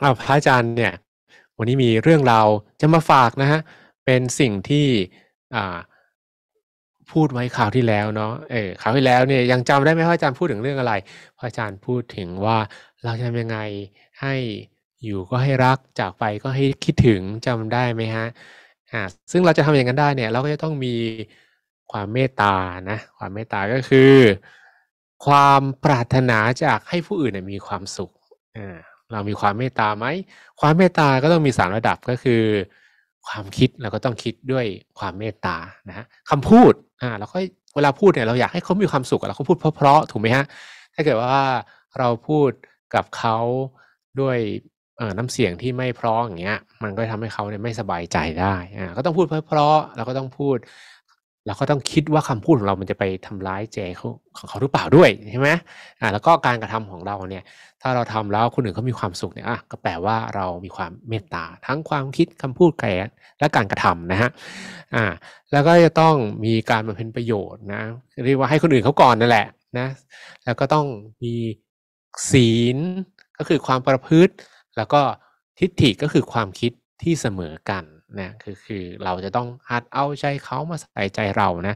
เอาพระอาจารย์เนี่ย วันนี้มีเรื่องเราจะมาฝากนะฮะเป็นสิ่งที่พูดไว้ข่าวที่แล้วเนาะเออข่าวที่แล้วเนี่ยยังจำได้ไหมพระอาจารย์พูดถึงเรื่องอะไรพระอาจารย์พูดถึงว่า เราจะทำยังไงให้อยู่ก็ให้รักจากไปก็ให้คิดถึงจำได้ไหมฮะอ่าซึ่งเราจะทำอย่างนั้นได้ เนี่ย เราก็จะต้องมีความเมตตานะ ความเมตตาก็คือ ความปรารถนาจากให้ผู้อื่นมีความสุขอ่าเรามีความเมตตาไหม ความเมตตาก็ต้องมีสามระดับก็คือความคิดเราก็ต้องคิดด้วยความเมตตานะฮะคำพูดอ่าเราก็เวลาพูดเนี่ยเราอยากให้เขามีความสุขเราก็พูดเพราะๆถูกไหมฮะถ้าเกิดว่าเราพูดกับเขาด้วยน้ำเสียงที่ไม่เพราะอย่างเงี้ยมันก็ทำให้เขาเนี่ยไม่สบายใจได้อ่าก็ต้องพูดเพราะๆแล้วก็ต้องพูดเราก็ต้องคิดว่าคำพูดของเรามันจะไปทำร้ายเจเขาของเขาหรือเปล่าด้วยใช่ไหมอ่าแล้วก็การกระทำของเราเนี่ยถ้าเราทำแล้วคนอื่นเขามีความสุขเนี่ยอ่ะก็แปลว่าเรามีความเมตตา ทั้งความคิดคำพูดแกและการกระทำนะฮะอ่าแล้วก็จะต้องมีการบำเพ็ญประโยชน์นะเรียกว่าให้คนอื่นเขาก่อนนั่นแหละนะแล้วก็ต้องมีศีลก็คือความประพฤติ แล้วก็ทิฏฐิก็คือความคิดที่เสมอกันนะคือ คือเราจะต้องหัดเอาใจเขามา ใส่ ใจเรา นะ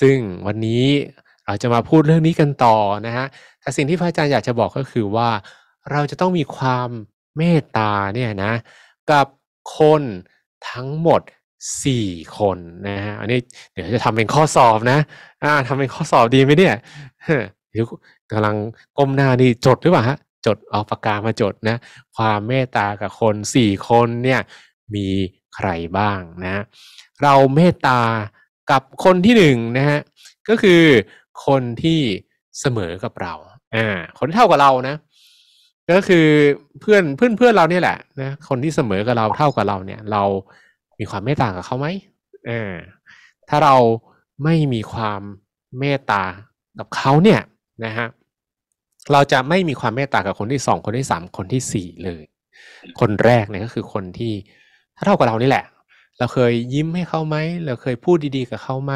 ซึ่งวันนี้เราจะมาพูดเรื่องนี้กันต่อนะฮะแต่สิ่งที่พระอาจารย์อยากจะบอกก็คือว่า เราจะต้องมีความ เมตตาเนี่ยนะกับคนทั้งหมด4คนนะฮะอันนี้เดี๋ยวจะทำเป็นข้อสอบนะอ่าทำเป็นข้อสอบดีไหมเนี่ยี๋ยวกำลังก้ม หน้านี่จด หรือเปล่าฮะจดเอาปากกามาจดนะความเมตตากับคน4คนเนี่ยมีใครบ้างนะ เราเมตตากับคนที่หนึ่งนะฮะก็คือคนที่เสมอกับเราอ่าคนที่เท่ากับเรานะก็คือเพื่อนเพื่อนเพื่อนเราเนี่ยแหละนะคนที่เสมอกับเราเท่ากับเราเนี่ยเรามีความเมตตากับเขาไหมอ่าถ้าเราไม่มีความ เมตตากับเขาเนี่ยนะฮะเราจะไม่มีความเมตตากับคนที่สองคนที่สามคนที่สี่เลย คนแรกเนี่ยก็คือคนที่ถ้าเท่ากับเรานี่แหละ เราเคยยิ้มให้เขาไหม เราเคยพูดดีๆกับเขาไหม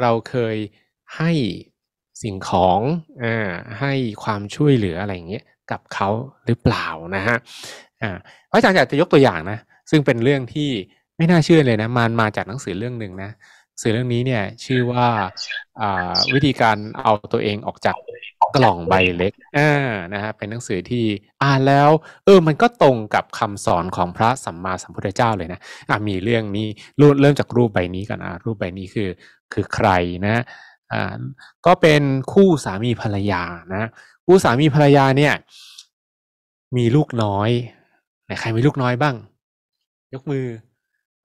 เราเคยให้สิ่งของอ่าให้ความช่วยเหลืออะไรอย่างเงี้ย กับเขาหรือเปล่านะฮะอ่าอาจารย์อยากจะยกตัวอย่างนะ ซึ่งเป็นเรื่องที่ไม่น่าเชื่อเลยนะมันมาจากหนังสือเรื่องหนึ่งนะสื่อเรื่องนี้เนี่ย ชื่อว่าวิธีการเอาตัวเองออกจากกล่องใบเล็กอนะฮะเป็นหนังสือที่อ่านแล้ว เออมันก็ตรงกับคำสอนของพระสัมมาสัมพุทธเจ้าเลยนะอ่มีเรื่องนี้รูเริ่มจากรูปใบนี้กันนะรูปใบนี้คือ คือใครนะอ่าก็เป็นคู่สามีภรรยานะ คู่สามีภรรยาเนี่ย มีลูกน้อยไหนใครมีลูกน้อยบ้าง ยกมือ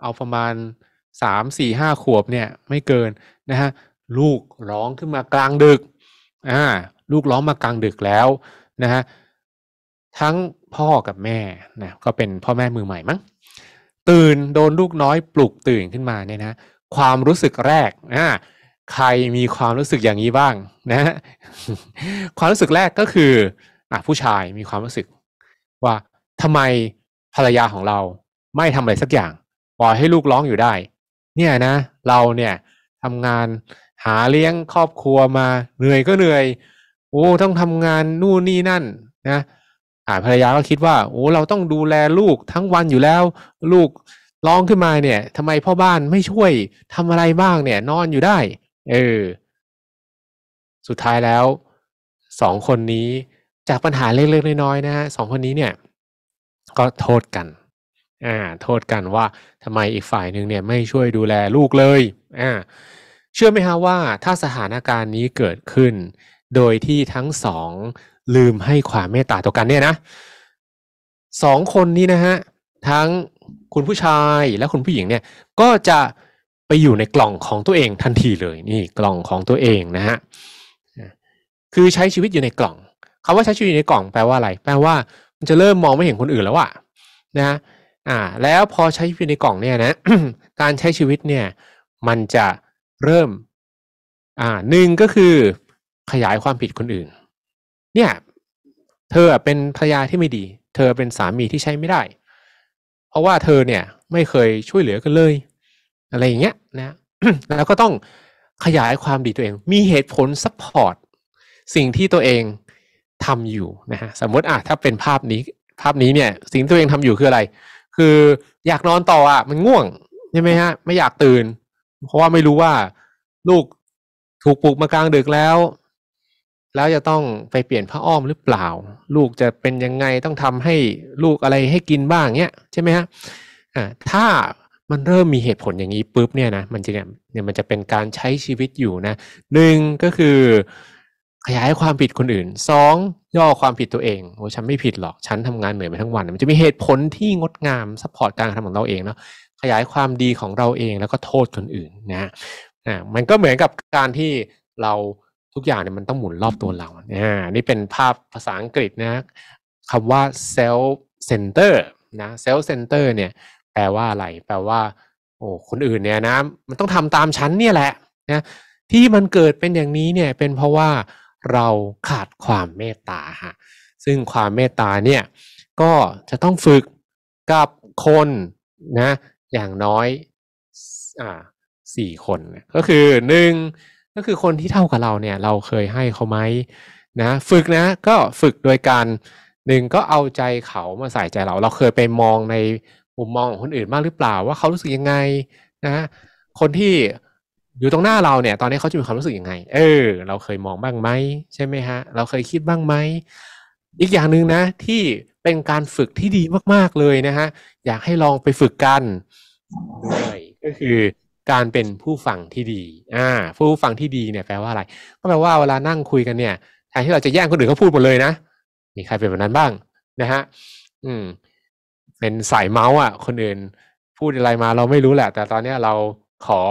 เอาประมาณสามสี่ห้าขวบเนี่ย ไม่เกินนะฮะลูกร้องขึ้นมากลางดึกอ่าลูกร้องมากลางดึกแล้วนะฮะทั้งพ่อกับแม่นะก็เป็นพ่อแม่มือใหม่มั้งตื่นโดนลูกน้อยปลุกตื่นขึ้นมาเนี่ยนะ ความรู้สึกแรกอ่าใครมีความรู้สึกอย่างนี้บ้างนะฮะความรู้สึกแรกก็คืออ่ะผู้ชายมีความรู้สึก ว่าทำไมภรรยาของเราไม่ทำอะไรสักอย่างปล่อยให้ลูกร้องอยู่ได้เนี่ยนะเราเนี่ยทำงานหาเลี้ยงครอบครัวมา เหนื่อยก็เหนื่อยโอ้ต้องทำงานนู่นนี่นั่น นะอ่าภรรยาก็คิดว่าโอ้เราต้องดูแลลูกทั้งวันอยู่แล้ว ลูกร้องขึ้นมาเนี่ยทำไมพ่อบ้านไม่ช่วยทำอะไรบ้างเนี่ยนอนอยู่ได้ เออสุดท้ายแล้วสองคนนี้จากปัญหาเล็กๆน้อยๆนะฮะสองคนนี้เนี่ยก็โทษกันอ่าโทษกันว่าทำไมอีกฝ่ายหนึ่งเนี่ยไม่ช่วยดูแลลูกเลยอ่าเชื่อไหมฮะว่า ถ้าสถานการณ์นี้เกิดขึ้น โดยที่ทั้งสอง ลืมให้ความเมตตาต่อกันเนี่ยนะสองคนนี้นะฮะทั้งคุณผู้ชายและคุณผู้หญิงเนี่ยก็จะไปอยู่ในกล่องของตัวเองทันทีเลยนี่กล่องของตัวเองนะฮะคือใช้ชีวิตอยู่ในกล่องคำว่าใช้ชีวิตอยู่ในกล่องแปลว่าอะไร แปลว่ามันจะเริ่มมองไม่เห็นคนอื่นแล้วอะนะอ่าแล้วพอใช้ชีวิตในกล่องเนี่ยนะการใช้ชีวิตเนี่ย มันจะเริ่ม อ่าหนึ่งก็คือขยายความผิดคนอื่น เนี่ย เธอเป็นภรรยาที่ไม่ดี เธอเป็นสามีที่ใช้ไม่ได้ เพราะว่าเธอเนี่ย ไม่เคยช่วยเหลือกันเลย อะไรอย่างเงี้ยนะแล้วก็ต้องขยายความดีตัวเอง มีเหตุผลซัพพอร์ตสิ่งที่ตัวเองทำอยู่นะฮะสมมติอ่ะถ้าเป็นภาพนี้ภาพนี้เนี่ย สิ่งตัวเองทำอยู่คืออะไรคืออยากนอนต่ออ่ะมันง่วงใช่ไหมฮะไม่อยากตื่น เพราะว่าไม่รู้ว่าลูกถูกปลุกมากลางดึกแล้ว แล้วจะต้องไปเปลี่ยนผ้าอ้อมหรือเปล่า ลูกจะเป็นยังไงต้องทำให้ลูกอะไรให้กินบ้างเนี้ยใช่ไหมฮะอ่าถ้ามันเริ่มมีเหตุผลอย่างนี้ปุ๊บเนี่ยนะมันจะเนี่ยเนี่ยมันจะเป็นการใช้ชีวิตอยู่นะหนึ่งก็คือ ขยายความผิดคนอื่นสองย่อความผิดตัวเอง โอ้ฉันไม่ผิดหรอก ฉันทำงานเหนื่อยไปทั้งวัน มันจะมีเหตุผลที่งดงามซัพพอร์ตการทำของเราเองเนาะ ขยายความดีของเราเอง แล้วก็โทษคนอื่นนะอ่มันก็เหมือนกับการที่เราทุกอย่างเนี่ยมันต้องหมุนรอบตัวเราอ่นี่เป็นภาพภาษาอังกฤษนะคำว่า self center นะ self center เนี่ยแปลว่าอะไร แปลว่า โอ้คนอื่นเนี่ยนะ มันต้องทำตามฉันเนี่ยแหละนะ ที่มันเกิดเป็นอย่างนี้เนี่ยเป็นเพราะว่าเราขาดความเมตตา ฮะ ซึ่งความเมตตาเนี่ยก็จะต้องฝึกกับคนนะอย่างน้อยอ่าสี่คนก็คือหนึ่งก็คือคนที่เท่ากับเราเนี่ยเราเคยให้เขาไหมนะฝึกนะก็ฝึกโดยการหนึ่งก็เอาใจเขามาใส่ใจเรา เราเคยไปมองในมุมมองของคนอื่นมากหรือเปล่าว่าเขารู้สึกยังไงนะคนที่อยู่ตรงหน้าเราเนี่ยตอนนี้เขาจะมีความรู้สึกยังไงเออเราเคยมองบ้างไหม ใช่ไหมฮะเราเคยคิดบ้างไหม อีกอย่างหนึ่งนะ ที่เป็นการฝึกที่ดีมากๆเลยนะฮะ อยากให้ลองไปฝึกกันด้วยก็คือการเป็นผู้ฟังที่ดี อ่า ผู้ฟังที่ดีเนี่ยแปลว่าอะไร ก็แปลว่าเวลานั่งคุยกันเนี่ยแทนที่เราจะแย่งคนอื่นเขาพูดหมดเลยนะมีใครเป็นแบบนั้นบ้างนะฮะอืม เป็นสายเมาส์อ่ะ คนอื่นพูดอะไรมาเราไม่รู้แหละ แต่ตอนเนี้ยเราขอ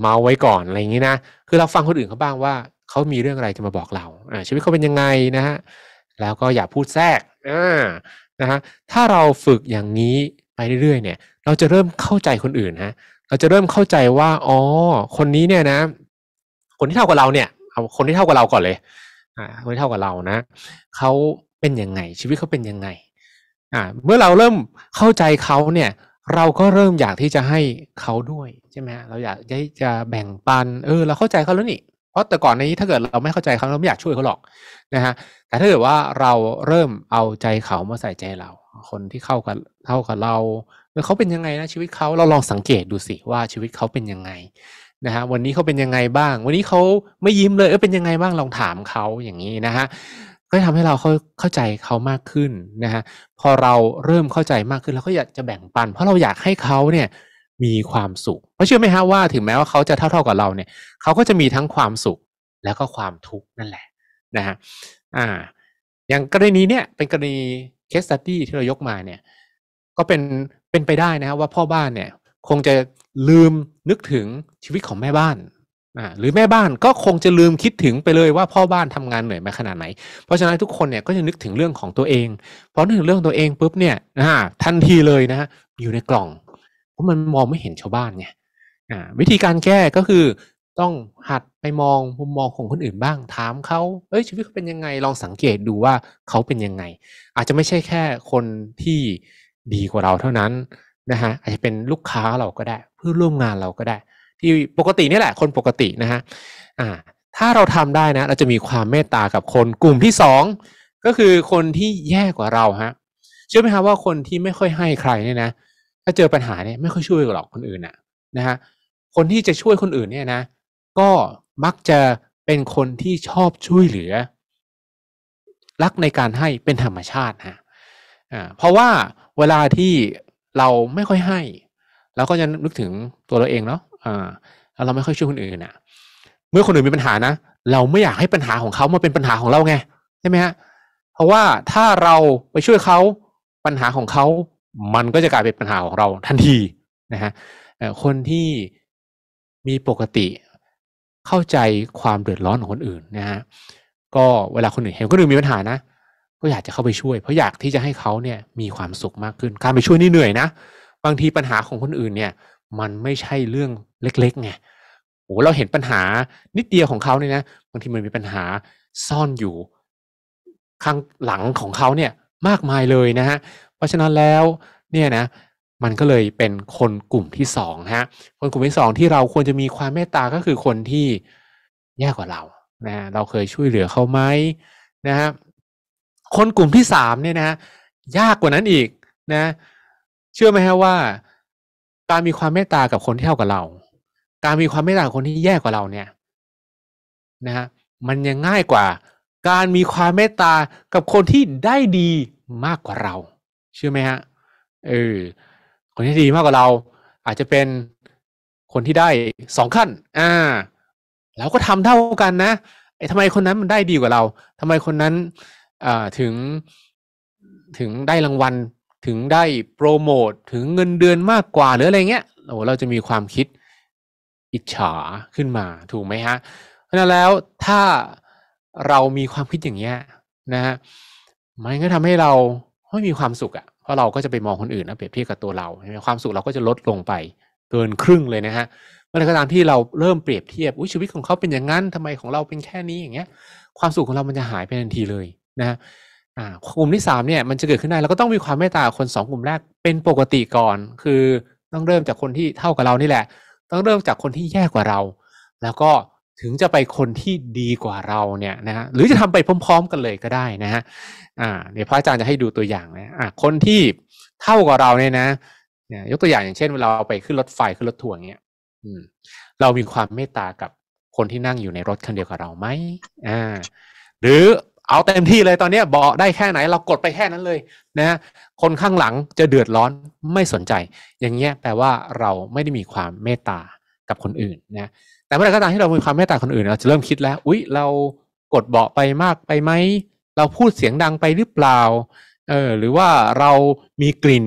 เมาไว้ก่อนอะไรอย่างนี้นะ คือเราฟังคนอื่นเขาบ้างว่าเขามีเรื่องอะไรจะมาบอกเรา อ่าชีวิตเขาเป็นยังไงนะฮะ แล้วก็อย่าพูดแทรกอ่านะฮะ ถ้าเราฝึกอย่างนี้ ไปเรื่อยๆเนี่ย เราจะเริ่มเข้าใจคนอื่นฮะ เราจะเริ่มเข้าใจว่า อ๋อ คนนี้เนี่ยนะ คนที่เท่ากับเราเนี่ยเอาคนที่เท่ากับเราก่อนเลยอ่าคนที่เท่ากับเรา นะเขาเป็นยังไง ชีวิตเขาเป็นยังไงอ่าเมื่อเราเริ่มเข้าใจเขาเนี่ยเราก็เริ่มอยากที่จะให้เขาด้วยใช่ไหมเราอยากจะจะแบ่งปัน เออ เราเข้าใจเขาแล้วนี่เพราะแต่ก่อนนี้ถ้าเกิดเราไม่เข้าใจเขาเราไม่อยากช่วยเขาหรอก นะฮะแต่ถ้าเกิดว่าเราเริ่มเอาใจเขามาใส่ใจเรา คนที่เข้ากับเข้ากับเราเขาเป็นยังไงนะชีวิตเขาเราลองสังเกตดูสิว่าชีวิตเขาเป็นยังไงนะฮะวันนี้เขาเป็นยังไงบ้าง วันนี้เขาไม่ยิ้มเลยเออเป็นยังไงบ้างลองถามเขาอย่างนี้นะฮะก็ทำให้เราเข้าเข้าใจเขามากขึ้นนะฮะพอเราเริ่มเข้าใจมากขึ้นเราก็อยากจะแบ่งปัน เพราะเราอยากให้เขาเนี่ยมีความสุข เพราะเชื่อไหมฮะว่าถึงแม้ว่าเขาจะเท่าเท่ากับเราเนี่ยเขาก็จะมีทั้งความสุขแล้วก็ความทุกข์นั่นแหละนะฮะอ่าอย่างกรณีเนี่ยเป็นกรณีเคสตัตตี้ที่เรายกมาเนี่ยก็เป็นเป็นไปได้นะฮะว่าพ่อบ้านเนี่ยคงจะลืมนึกถึงชีวิตของแม่บ้านอ่าหรือแม่บ้านก็คงจะลืมคิดถึงไปเลยว่าพ่อบ้านทำงานเหนื่อยมาขนาดไหน เพราะฉะนั้นทุกคนเนี่ยก็จะนึกถึงเรื่องของตัวเองพอนึกถึงเรื่องตัวเองปุ๊บเนี่ยอ่าทันทีเลยนะอยู่ในกล่องเพราะมันมองไม่เห็นชาวบ้านไงอ่าวิธีการแก้ก็คือต้องหัดไปมองมุมมองของคนอื่นบ้างถามเขาเอ้ยชีวิตเขาเป็นยังไงลองสังเกตดูว่าเขาเป็นยังไง อาจจะไม่ใช่แค่คนที่ดีกว่าเราเท่านั้นนะฮะอาจจะเป็นลูกค้าเราก็ได้เพื่อร่วมงานเราก็ได้ที่ปกตินี่แหละคนปกตินะฮะอ่าถ้าเราทำได้นะ เราจะมีความเมตตากับคนกลุ่มที่สองก็คือคนที่แย่กว่าเราฮะเชื่อไหมครับว่าคนที่ไม่ค่อยให้ใครเนี่ยนะ ถ้าเจอปัญหาเนี่ยไม่ค่อยช่วยหรอกคนอื่นอะนะฮะคนที่จะช่วยคนอื่นเนี่ยนะก็มักจะเป็นคนที่ชอบช่วยเหลือรักในการให้เป็นธรรมชาติฮะอ่าเพราะว่าเวลาที่เราไม่ค่อยให้เราก็จะนึกถึงตัวเราเองเนาะเออเราไม่ค่อยช่วยคนอื่นอ่ะเมื่อคนอื่นมีปัญหานะ เราไม่อยากให้ปัญหาของเขามาเป็นปัญหาของเราไงใช่ไหมฮะ เพราะว่าถ้าเราไปช่วยเขาปัญหาของเขา มันก็จะกลายเป็นปัญหาของเราทันทีนะฮะคนที่มีปกติ เข้าใจความเดือดร้อนของคนอื่นนะฮะ ก็เวลาคนอื่นเห็นคนอื่นมีปัญหานะ ก็อยากจะเข้าไปช่วย เพราะอยากที่จะให้เขาเนี่ยมีความสุขมากขึ้นการไปช่วยนี่เหนื่อยนะ บางทีปัญหาของคนอื่นเนี่ยมันไม่ใช่เรื่องเล็กๆไงโอ้เราเห็นปัญหานิดเดียวของเขาเนี่ยนะ บางทีมันมีปัญหาซ่อนอยู่ ข้างหลังของเขาเนี่ย มากมายเลยนะฮะ เพราะฉะนั้นแล้วเนี่ยนะ มันก็เลยเป็นคนกลุ่มที่สองฮะ คนกลุ่มที่สองที่เราควรจะมีความเมตตาก็คือคนที่ยยกกว่าเรา นะ เราเคยช่วยเหลือเขาไหมนะฮะคนกลุ่มที่สามเนี่ยนะ ยากกว่านั้นอีกนะ เชื่อไหมฮะว่าการมีความเมตตากับคนที่เท่ากับเรา การมีความเมตตาคนที่แย่กว่าเรา เนี่ยนะฮะ มันยังง่ายกว่าการมีความเมตตากับคนที่ได้ดีมากกว่าเรา เชื่อไหมฮะ เออ คนที่ดีมากกว่าเรา อาจจะเป็นคนที่ได้สองขั้น อ่า เราก็ทำเท่ากันนะไอ้ทำไมคนนั้นมันได้ดีกว่าเรา ทำไมคนนั้นอ่าถึง ถึงได้รางวัลถึงได้โปรโมทถึงเงินเดือนมากกว่าหรืออะไรเงี้ยโอ้เราจะมีความคิดอิจฉาขึ้นมาถูกไหมฮะเพราะนั้นแล้วถ้าเรามีความคิดอย่างเงี้ยนะฮะมันก็ทำให้เราไม่มีความสุขอะ่ะเพราะเราก็จะไปมองคนอื่นนะเปรียบเทียบกับตัวเราใช่ไหมความสุขเราก็จะลดลงไปเกินครึ่งเลยนะฮะเมื่อไรก็ตามที่เราเริ่มเปรียบเทียบอุ้ยชีวิตของเขาเป็นอย่างนั้นทำไมของเราเป็นแค่นี้อย่างเงี้ย ความสุขของเรามันจะหายไปทันทีเลยนะอ่ากลุ่มที่สามเนี่ยมันจะเกิดขึ้นได้เราก็ต้องมีความเมตตาคนสองกลุ่มแรกเป็นปกติก่อนคือต้องเริ่มจากคนที่เท่ากับเรานี่แหละ ต้องเริ่มจากคนที่แย่กว่าเรา แล้วก็ถึงจะไปคนที่ดีกว่าเราเนี่ยนะฮะหรือจะทำไปพร้อมๆกันเลยก็ได้นะฮะอ่า เดี๋ยวพระอาจารย์จะให้ดูตัวอย่างนะอ่าคนที่เท่ากับเราเนี่ยนะเนี่ย ยกตัวอย่างอย่างเช่นเราไปขึ้นรถไฟขึ้นรถทัวร์เนี่ยอืม เรามีความเมตตากับคนที่นั่งอยู่ในรถคันเดียวกับเราไหมอ่าหรือเอาเต็มที่เลยตอนนี้บอกได้แค่ไหนเรากดไปแค่นั้นเลยนะคนข้างหลังจะเดือดร้อนไม่สนใจ อย่างเงี้ยแปลว่าเราไม่ได้มีความเมตตากับคนอื่นนะแต่เมื่อไรก็ตามที่เรามีความเมตตาคนอื่นเราจะเริ่มคิดแล้วอุ๊ยเรากดเบาไปมากไปไหมเราพูดเสียงดังไปหรือเปล่าเออหรือว่าเรามีกลิ่น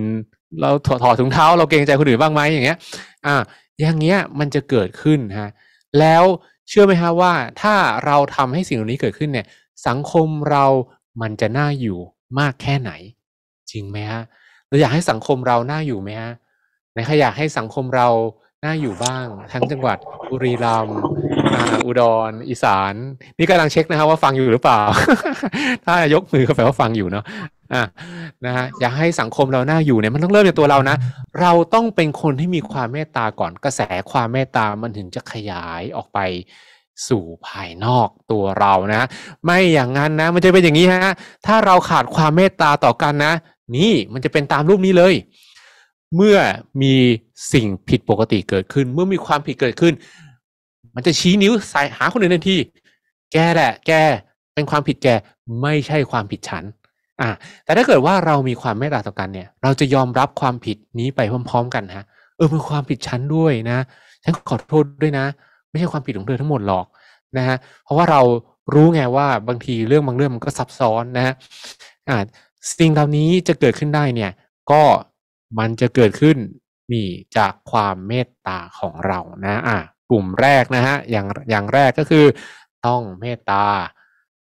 เราถอดถุงเท้า เราเกรงใจคนอื่นบ้างไหมอย่างเงี้ยอ่าอย่างเงี้ยมันจะเกิดขึ้นฮะแล้วเชื่อไหมฮะว่าถ้าเราทำให้สิ่งเหล่านี้เกิดขึ้นเนี่ยสังคมเรามันจะน่าอยู่มากแค่ไหน จริงไหมฮะ เราอยากให้สังคมเราน่าอยู่ไหมฮะไหนขคะอยากให้สังคมเรา น่าอยู่บ้าง ทั้งจังหวัดบุรีรัมย์อุดร อีสาน นี่กำลังเช็คนะครับว่าฟังอยู่หรือเปล่า ถ้ายกมือก็แปลว่าฟังอยู่เนาะ อ่ะนะฮะ อยากให้สังคมเรา น่าอยู่เนี่ย มันต้องเริ่มจากตัวเรานะ เราต้องเป็นคนที่มีความเมตตาก่อน กระแสความเมตตา มันถึงจะขยายออกไปสู่ภายนอกตัวเรานะ ไม่อย่างนั้นนะ มันจะเป็นอย่างนี้ฮะถ้าเราขาดความเมตตาต่อกันนะนี่มันจะเป็นตามรูปนี้เลย เมื่อมีสิ่งผิดปกติเกิดขึ้น เมื่อมีความผิดเกิดขึ้น มันจะชี้นิ้ว ใส่ หาคนอื่นทันที แกแหละแกเป็นความผิดแกไม่ใช่ความผิดฉัน อ่ะแต่ถ้าเกิดว่าเรามีความเมตตาต่อกันเนี่ย เราจะยอมรับความผิดนี้ไปพร้อมๆกันฮะเออเป็นความผิดฉันด้วยนะฉันขอโทษด้วยนะไม่ใช่ความผิดของเธอทั้งหมดหรอกนะฮะ เพราะว่าเรารู้ไงว่าบางทีเรื่องบางเรื่องมันก็ซับซ้อนนะฮะสิ่งเหล่านี้จะเกิดขึ้นได้เนี่ย ก็มันจะเกิดขึ้นนี่จากความเมตตาของเรานะอ่ะกลุ่มแรกนะฮะอย่างอย่างแรกก็คือ ต้องเมตตา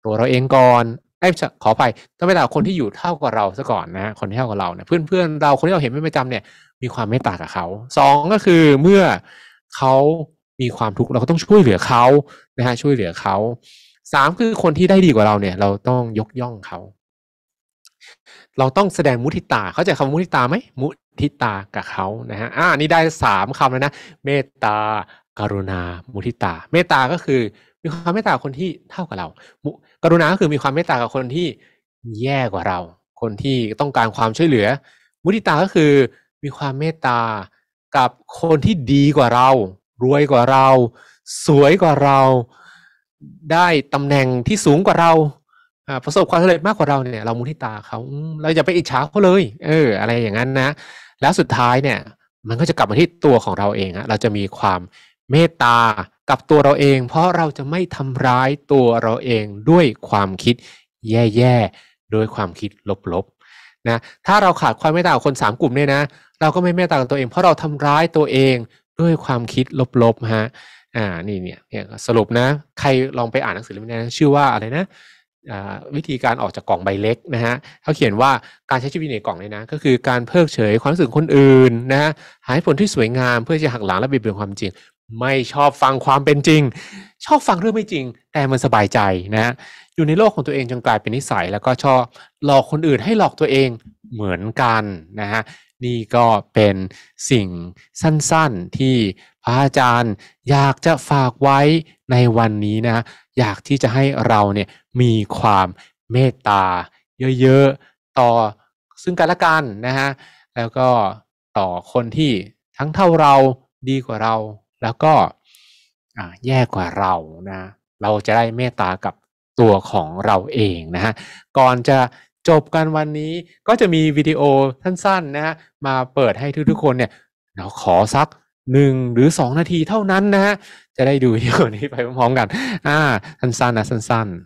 ตัวเราเองก่อนไอ้ขอไปต้องเมตตาคนที่อยู่เท่ากับเราซะก่อนนะ คนที่เท่ากับเราเนี่ยเพื่อนเพื่อนเราคนที่เราเห็นเป็นประจำเนี่ย มีความเมตตากับเขาสองก็คือเมื่อเขามีความทุกข์เราก็ต้องช่วยเหลือเขานะฮะ ช่วยเหลือเขา สามคือคนที่ได้ดีกว่าเราเนี่ยเราต้องยกย่องเขา เราต้องแสดงมุทิตา เขาจะคำมุทิตาไหมมุทิตากับเขานะฮะ อ่านี่ได้สามคำแล้วนะ เมตตาการุณา มุทิตา เมตตาก็คือมีความเมตตาคนที่เท่ากับเรามุกรุณา ก็คือมีความเมตตากับคนที่แย่กว่าเรา คนที่ต้องการความช่วยเหลือ มุทิตาก็คือมีความเมตตากับคนที่ดีกว่าเรารวยกว่าเราสวยกว่าเราได้ตำแหน่งที่สูงกว่าเราประสบความสำเร็จมากกว่าเราเนี่ยเรามุทิตาเขาเราจะไปอิจฉาเขาเลยเอออะไรอย่างนั้นนะแล้วสุดท้ายเนี่ยมันก็จะกลับมาที่ตัวของเราเองอะเราจะมีความเมตตากับตัวเราเอง เพราะเราจะไม่ทำร้ายตัวเราเองด้วยความคิดแย่ๆด้วยความคิดลบๆนะถ้าเราขาดความเมตตาคน 3 กลุ่มเนี่ยนะเราก็ไม่เมตตากับตัวเอง เพราะเราทำร้ายตัวเองด้วยความคิดลบๆฮะ อ่า นี่เนี่ยเนี่ยสรุปนะ ใครลองไปอ่านหนังสือเล่มนี้นะ ชื่อว่าอะไรนะวิธีการออกจากกล่องใบเล็กนะฮะ เขาเขียนว่าการใช้ชีวิตในกล่องเลยนะ ก็คือการเพิกเฉยความรู้สึกคนอื่นนะฮะหายผลที่สวยงามเพื่อจะหักหลังและบิดเบือนความจริง ไม่ชอบฟังความเป็นจริง ชอบฟังเรื่องไม่จริง แต่มันสบายใจนะฮะ อยู่ในโลกของตัวเองจนกลายเป็นนิสัย แล้วก็ชอบหลอกคนอื่นให้หลอกตัวเองเหมือนกันนะฮะนี่ก็เป็นสิ่งสั้นๆที่พระอาจารย์อยากจะฝากไว้ในวันนี้นะอยากที่จะให้เราเนี่ยมีความเมตตาเยอะๆต่อซึ่งกันและกันนะฮะแล้วก็ต่อคนที่ทั้งเท่าเราดีกว่าเราแล้วก็แย่กว่าเรานะเราจะได้เมตตากับตัวของเราเองนะฮะก่อนจะจบกันวันนี้ก็จะมีวิดีโอสั้นๆนะฮะ มาเปิดให้ทุกๆคนเนี่ย เราขอสักหนึ่งหรือสองนาทีเท่านั้นนะฮะ จะได้ดูวิดีโอนี้ไปพร้อมๆกัน อ่าสั้นๆนะสั้นๆ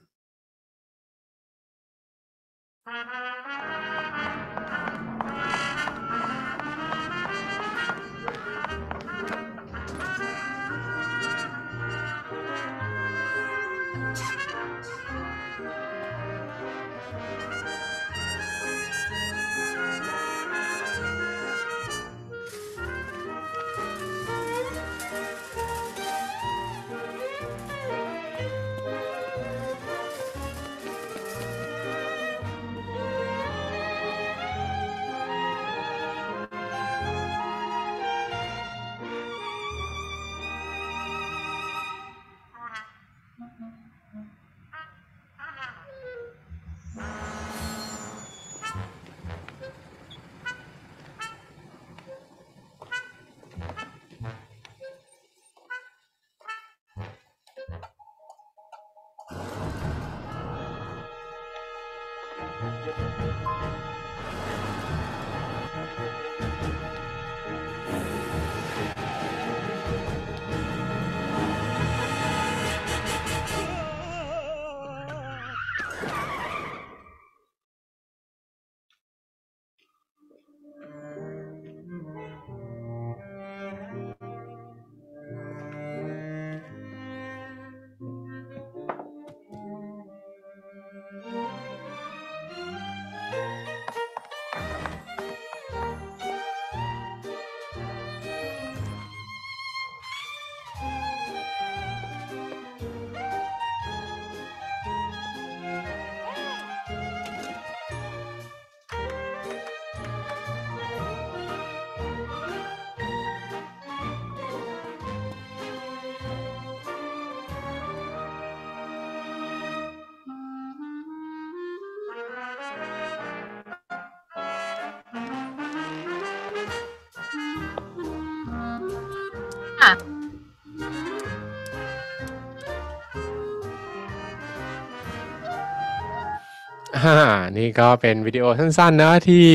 นี่ก็เป็นวิดีโอสั้นๆนะที่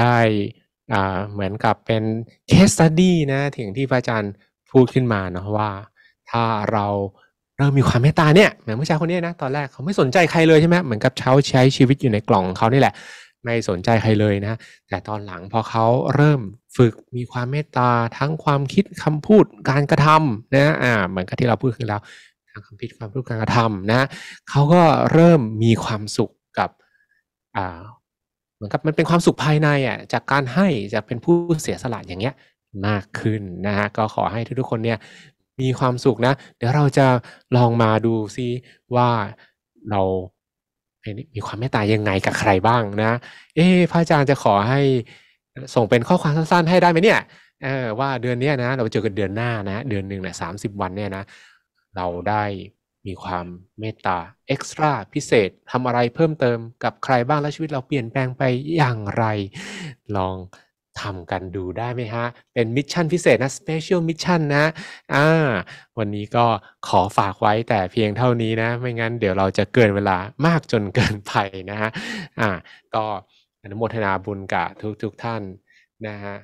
ได้เหมือนกับเป็นเคสตัดดี้นะถึงที่พระอาจารย์พูดขึ้นมาเนาะว่า ถ้าเราเรามีความเมตตาเนี่ยเหมือนผู้ชายคนนี้นะตอนแรกเขาไม่สนใจใครเลยใช่ไหมเหมือนกับเช้าใช้ชีวิตอยู่ในกล่องเขานี่แหละไม่สนใจใครเลยนะแต่ตอนหลังพอเขาเริ่มฝึกมีความเมตตาทั้งความคิดคำพูดการกระทำนะอ่าเหมือนกับที่เราพูดขึ้นแล้วทางคำพิดความพูดการกระทำนะเขาก็เริ่มมีความสุขกับอ่าเหมือนกับมันเป็นความสุขภายในอ่ะจากการให้จากเป็นผู้เสียสละอย่างเงี้ยมากขึ้นนะฮะก็ขอให้ทุกๆคนเนี่ยมีความสุขนะ เดี๋ยวเราจะลองมาดูซิว่าเรามีความเมตตายังไงกับใครบ้างนะ เอ๊พระอาจารย์จะขอให้ส่งเป็นข้อความสั้นๆ ให้ได้ไหมเนี่ยว่าเดือนนี้นะเราเจอกันเดือนหน้านะเดือนหนึ่งนะสามสิบวันเนี่ยนะเราได้มีความเมตตาเอ็กซ์ตร้าพิเศษทำอะไรเพิ่มเติมกับใครบ้างและชีวิตเราเปลี่ยนแปลงไปอย่างไร ลองทำกันดูได้ไหมฮะ เป็นมิชชั่นพิเศษนะสเปเชียลมิชชั่นนะอ่า วันนี้ก็ขอฝากไว้แต่เพียงเท่านี้นะ ไม่งั้นเดี๋ยวเราจะเกินเวลามากจนเกินไปนะฮะอ่าก็อนุโมทนาบุญกับทุกทุกท่านนะฮะ